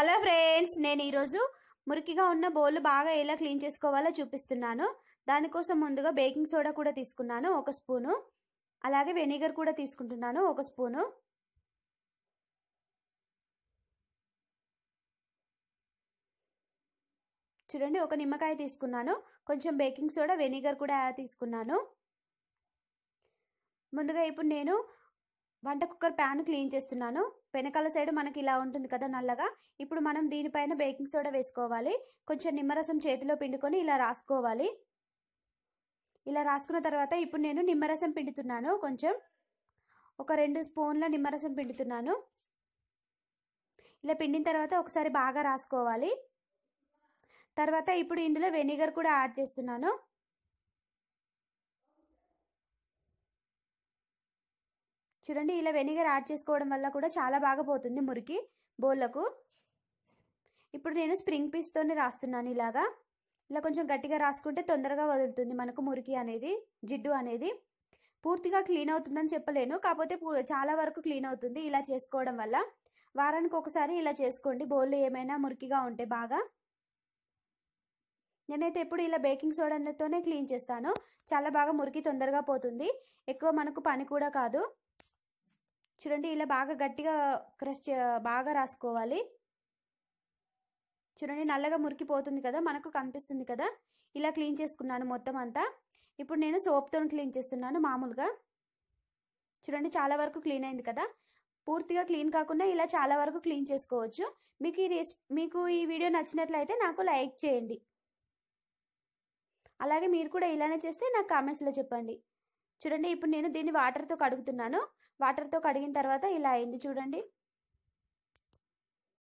hello friends నేను ఈరోజు మురికిగా ఉన్న బౌల్ బాగా ఎలా క్లీన్ చేసుకోవాలో చూపిస్తున్నాను దానికోసం ముందుగా బేకింగ్ సోడా కూడా తీసుకున్నాను ఒక స్పూను అలాగే వెనిగర్ కూడా తీసుకుంటున్నాను ఒక స్పూను చూడండి ఒక నిమ్మకాయ తీసుకున్నాను కొంచెం బేకింగ్ సోడా వెనిగర్ కూడా తీసుకున్నాను ముందుగా ఇప్పుడు నేను వంట కుక్కర్ ప్యాన్ క్లీన్ చేస్తున్నాను వెనకాల సైడ్ మనకి ఇలా ఉంటుంది కదా నల్లగా ఇప్పుడు మనం దీనిపైన బేకింగ్ సోడా వేసుకోవాలి కొంచెం నిమ్మరసం చేతిలో పిండుకొని ఇలా రాసుకోవాలి ఇలా రాసుకున్న తర్వాత ఇప్పుడు నేను నిమ్మరసం పిండుతున్నాను కొంచెం ఒక రెండు స్పూన్ల నిమ్మరసం పిండుతున్నాను ఇలా పిండిన తర్వాత ఒకసారి బాగా రాసుకోవాలి తర్వాత ఇప్పుడు ఇందులో వెనిగర్ కూడా యాడ్ చేస్తున్నాను చూడండి ఇలా వెనిగర్ యాడ్ చేసుకోవడం వల్ల కూడా చాలా బాగా పోతుంది మురికి బోళ్ళకు ఇప్పుడు నేను స్ప్రింగ్ పీస్తోనే రాస్తున్నాను ఇలాగా ఇలా కొంచెం గట్టిగా రాసుకుంటే తొందరగా వదులుతుంది మనకు మురికి అనేది జిడ్డు అనేది పూర్తిగా క్లీన్ అవుతుందని చెప్పలేను కాకపోతే చాలా వరకు క్లీన్ అవుతుంది ఇలా చేసుకోవడం వల్ల వారానికి ఒకసారి ఇలా చేసుకోండి బోళ్ళు ఏమైనా మురికిగా ఉంటే బాగా నేనైతే ఎప్పుడు ఇలా బేకింగ్ సోడాతోనే క్లీన్ చేస్తాను చాలా బాగా మురికి తొందరగా పోతుంది ఎక్కువ మనకు పని కూడా కాదు చూడండి ఇలా బాగా గట్టిగా క్రష్ బాగా రాసుకోవాలి చూడండి నల్లగా మురికిపోతుంది కదా మనకు కనిపిస్తుంది కదా ఇలా క్లీన్ చేసుకున్నాను మొత్తం అంతా ఇప్పుడు నేను సోప్తో క్లీన్ చేస్తున్నాను మామూలుగా చూడండి చాలా వరకు క్లీన్ అయింది కదా పూర్తిగా క్లీన్ కాకుండా ఇలా చాలా వరకు క్లీన్ చేసుకోవచ్చు మీకు ఈ మీకు ఈ వీడియో నచ్చినట్లయితే నాకు లైక్ చేయండి అలాగే మీరు కూడా ఇలానే చేస్తే నాకు కామెంట్స్లో చెప్పండి చూడండి ఇప్పుడు నేను దీన్ని వాటర్తో కడుగుతున్నాను వాటర్తో కడిగిన తర్వాత ఇలా అయింది చూడండి